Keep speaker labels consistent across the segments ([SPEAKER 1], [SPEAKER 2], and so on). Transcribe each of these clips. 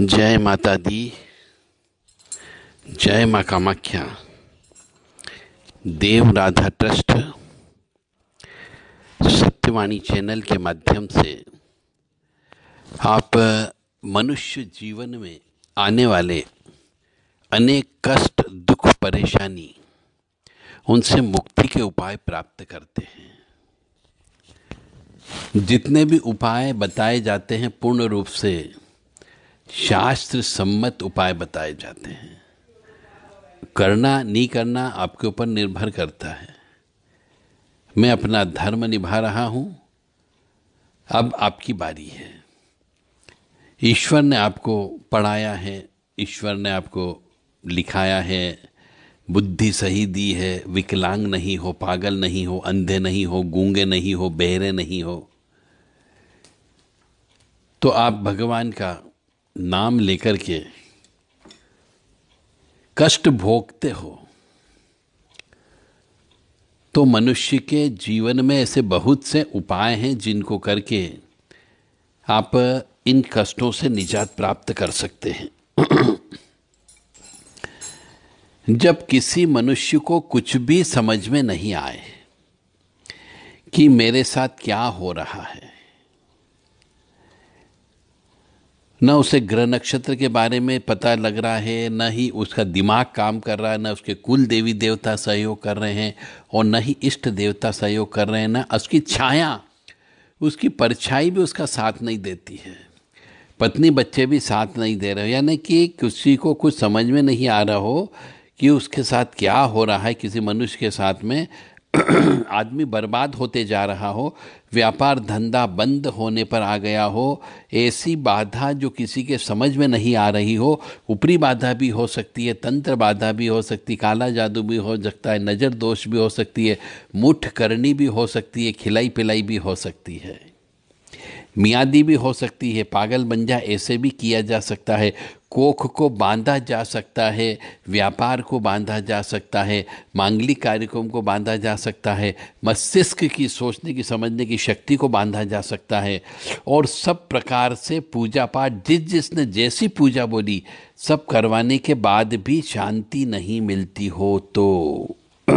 [SPEAKER 1] जय माता दी जय माँ कामाख्या देव राधा ट्रस्ट सत्यवाणी चैनल के माध्यम से आप मनुष्य जीवन में आने वाले अनेक कष्ट दुख परेशानी उनसे मुक्ति के उपाय प्राप्त करते हैं जितने भी उपाय बताए जाते हैं पूर्ण रूप से शास्त्र सम्मत उपाय बताए जाते हैं करना नहीं करना आपके ऊपर निर्भर करता है मैं अपना धर्म निभा रहा हूं अब आपकी बारी है ईश्वर ने आपको पढ़ाया है ईश्वर ने आपको लिखाया है बुद्धि सही दी है विकलांग नहीं हो पागल नहीं हो अंधे नहीं हो गूंगे नहीं हो बहरे नहीं हो तो आप भगवान का नाम लेकर के कष्ट भोगते हो तो मनुष्य के जीवन में ऐसे बहुत से उपाय हैं जिनको करके आप इन कष्टों से निजात प्राप्त कर सकते हैं जब किसी मनुष्य को कुछ भी समझ में नहीं आए कि मेरे साथ क्या हो रहा है न उसे ग्रह नक्षत्र के बारे में पता लग रहा है न ही उसका दिमाग काम कर रहा है न उसके कुल देवी देवता सहयोग कर रहे हैं और न ही इष्ट देवता सहयोग कर रहे हैं न उसकी छाया उसकी परछाई भी उसका साथ नहीं देती है पत्नी बच्चे भी साथ नहीं दे रहे हो यानी कि किसी को कुछ समझ में नहीं आ रहा हो कि उसके साथ क्या हो रहा है किसी मनुष्य के साथ में आदमी बर्बाद होते जा रहा हो व्यापार धंधा बंद होने पर आ गया हो ऐसी बाधा जो किसी के समझ में नहीं आ रही हो ऊपरी बाधा भी हो सकती है तंत्र बाधा भी हो सकती काला जादू भी हो सकता है नज़र दोष भी हो सकती है मुठ करनी भी हो सकती है खिलाई पिलाई भी हो सकती है मियादी भी हो सकती है पागल बंजा ऐसे भी किया जा सकता है कोख को बांधा जा सकता है व्यापार को बांधा जा सकता है मांगलिक कार्यक्रम को बांधा जा सकता है मस्तिष्क की सोचने की समझने की शक्ति को बांधा जा सकता है और सब प्रकार से पूजा पाठ जिस जिसने जैसी पूजा बोली सब करवाने के बाद भी शांति नहीं मिलती हो तो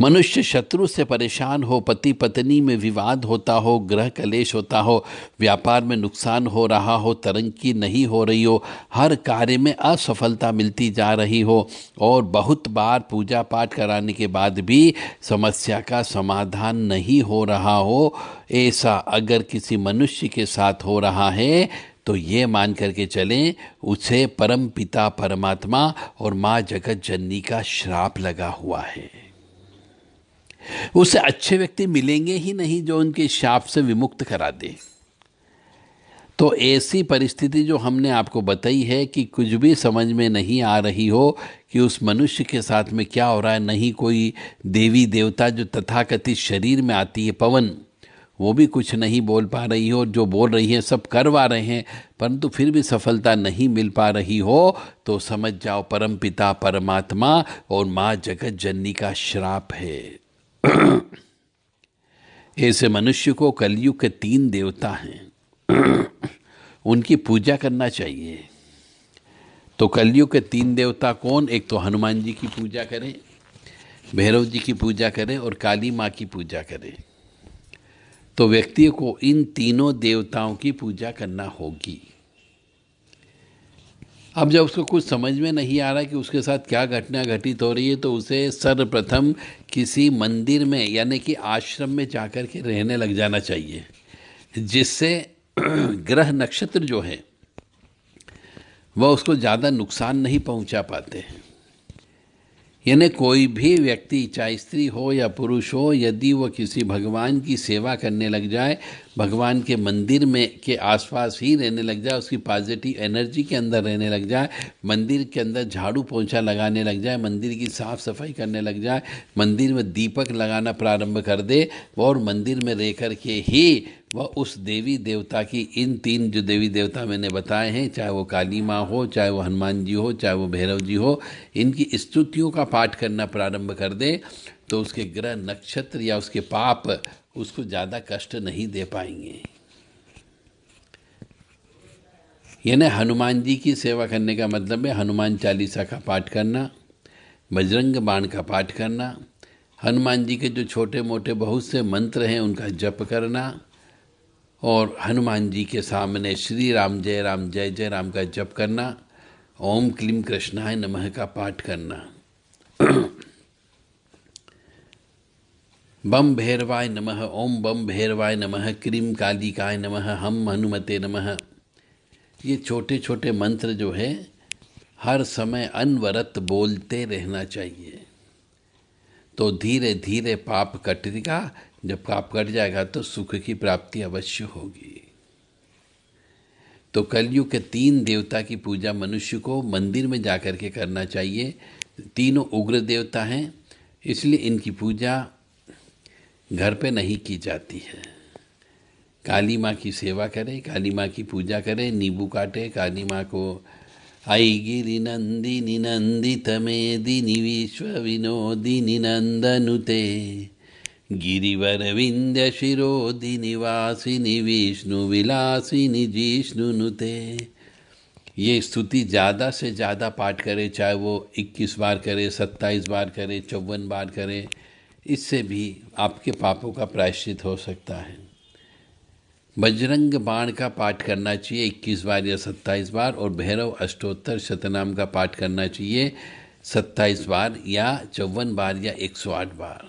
[SPEAKER 1] मनुष्य शत्रु से परेशान हो पति पत्नी में विवाद होता हो ग्रह कलेश होता हो व्यापार में नुकसान हो रहा हो तरंकी नहीं हो रही हो हर कार्य में असफलता मिलती जा रही हो और बहुत बार पूजा पाठ कराने के बाद भी समस्या का समाधान नहीं हो रहा हो ऐसा अगर किसी मनुष्य के साथ हो रहा है तो ये मान करके चलें उसे परम पिता परमात्मा और माँ जगत जननी का श्राप लगा हुआ है उसे अच्छे व्यक्ति मिलेंगे ही नहीं जो उनके शाप से विमुक्त करा दे तो ऐसी परिस्थिति जो हमने आपको बताई है कि कुछ भी समझ में नहीं आ रही हो कि उस मनुष्य के साथ में क्या हो रहा है नहीं कोई देवी देवता जो तथाकथित शरीर में आती है पवन वो भी कुछ नहीं बोल पा रही हो जो बोल रही है सब करवा रहे हैं परंतु फिर भी सफलता नहीं मिल पा रही हो तो समझ जाओ परम पिता परमात्मा और माँ जगत जननी का श्राप है ऐसे मनुष्य को कलयुग के तीन देवता हैं उनकी पूजा करना चाहिए तो कलयुग के तीन देवता कौन एक तो हनुमान जी की पूजा करें भैरव जी की पूजा करें और काली माँ की पूजा करें तो व्यक्ति को इन तीनों देवताओं की पूजा करना होगी अब जब उसको कुछ समझ में नहीं आ रहा कि उसके साथ क्या घटना घटित हो रही है तो उसे सर्वप्रथम किसी मंदिर में यानी कि आश्रम में जाकर के रहने लग जाना चाहिए जिससे ग्रह नक्षत्र जो है वह उसको ज़्यादा नुकसान नहीं पहुंचा पाते यानी कोई भी व्यक्ति चाहे स्त्री हो या पुरुष हो यदि वह किसी भगवान की सेवा करने लग जाए भगवान के मंदिर में के आसपास ही रहने लग जाए उसकी पॉजिटिव एनर्जी के अंदर रहने लग जाए मंदिर के अंदर झाड़ू पोछा लगाने लग जाए मंदिर की साफ़ सफाई करने लग जाए मंदिर में दीपक लगाना प्रारंभ कर दे और मंदिर में रह कर के ही वह उस देवी देवता की इन तीन जो देवी देवता मैंने बताए हैं चाहे वो काली माँ हो चाहे वो हनुमान जी हो चाहे वो भैरव जी हो इनकी स्तुतियों का पाठ करना प्रारंभ कर दे तो उसके ग्रह नक्षत्र या उसके पाप उसको ज़्यादा कष्ट नहीं दे पाएंगे यानी हनुमान जी की सेवा करने का मतलब है हनुमान चालीसा का पाठ करना बजरंग बाण का पाठ करना हनुमान जी के जो छोटे मोटे बहुत से मंत्र हैं उनका जप करना और हनुमान जी के सामने श्री राम जय राम जय जय राम का जप करना ओम क्लीम कृष्णाय नमः का पाठ करना बम भैरवाय नमः ओम बम भैरवाय नमः क्रीम कालिकाय नमः हम हनुमते नमः ये छोटे छोटे मंत्र जो है हर समय अनवरत बोलते रहना चाहिए तो धीरे धीरे पाप कटेगा जब पाप कट जाएगा तो सुख की प्राप्ति अवश्य होगी तो कलयुग के तीन देवता की पूजा मनुष्य को मंदिर में जाकर के करना चाहिए तीनों उग्र देवता हैं इसलिए इनकी पूजा घर पे नहीं की जाती है काली माँ की सेवा करें काली माँ की पूजा करें नींबू काटे काली माँ को आई गिरी नंदी नंदिनी नंदित मेदिनी विश्व नी नंदनुते गिरिवर विंध्य शिरोधि निवासिनी विष्णु विलासिनी जिष्णुनुते ये स्तुति ज़्यादा से ज़्यादा पाठ करे चाहे वो 21 बार करे 27 बार करे चौवन बार करे इससे भी आपके पापों का प्रायश्चित हो सकता है बजरंग बाण का पाठ करना चाहिए 21 बार या 27 बार और भैरव अष्टोत्तर शतनाम का पाठ करना चाहिए 27 बार या चौवन बार या 108 बार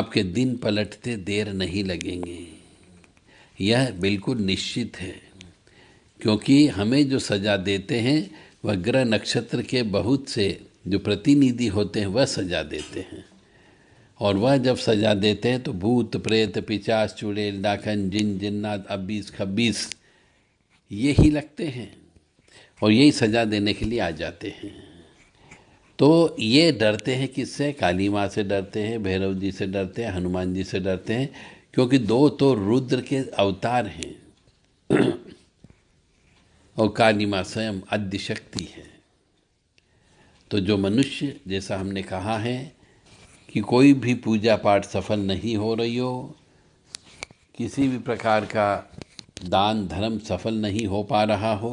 [SPEAKER 1] आपके दिन पलटते देर नहीं लगेंगे यह बिल्कुल निश्चित है क्योंकि हमें जो सजा देते हैं वह ग्रह नक्षत्र के बहुत से जो प्रतिनिधि होते हैं वह सजा देते हैं और वह जब सजा देते हैं तो भूत प्रेत पिचास चुड़ेल डाकन जिन जिन्नात अब्बीस खब्बीस ये ही लगते हैं और यही सजा देने के लिए आ जाते हैं तो ये डरते हैं किससे काली माँ से डरते हैं भैरव जी से डरते हैं हनुमान जी से डरते हैं क्योंकि दो तो रुद्र के अवतार हैं और काली माँ स्वयं आद्य शक्ति है तो जो मनुष्य जैसा हमने कहा है कि कोई भी पूजा पाठ सफल नहीं हो रही हो किसी भी प्रकार का दान धर्म सफल नहीं हो पा रहा हो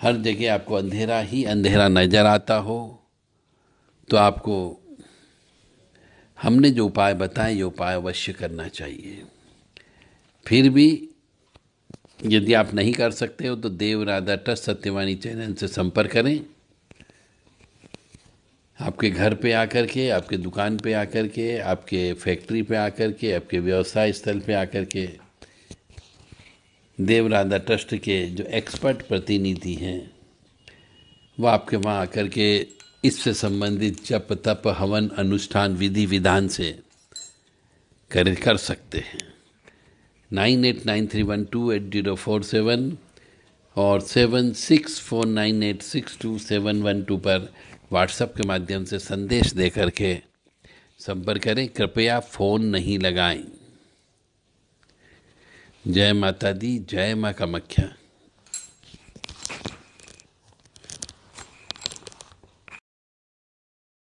[SPEAKER 1] हर जगह आपको अंधेरा ही अंधेरा नज़र आता हो तो आपको हमने जो उपाय बताए ये उपाय अवश्य करना चाहिए फिर भी यदि आप नहीं कर सकते हो तो देव राधा ट्रस्ट सत्यवाणी चैनल से संपर्क करें आपके घर पे आकर के आपके दुकान पे आकर के आपके फैक्ट्री पे आकर के आपके व्यवसाय स्थल पे आकर के देवराधा ट्रस्ट के जो एक्सपर्ट प्रतिनिधि हैं वो आपके वहाँ आकर के इससे संबंधित जप तप हवन अनुष्ठान विधि विधान से कर कर सकते हैं nine eight nine three one two eight zero four seven और seven six four nine eight six two seven one two पर व्हाट्सएप के माध्यम से संदेश दे करके संपर्क करें कृपया फ़ोन नहीं लगाएं जय माता दी जय माँ कामाख्या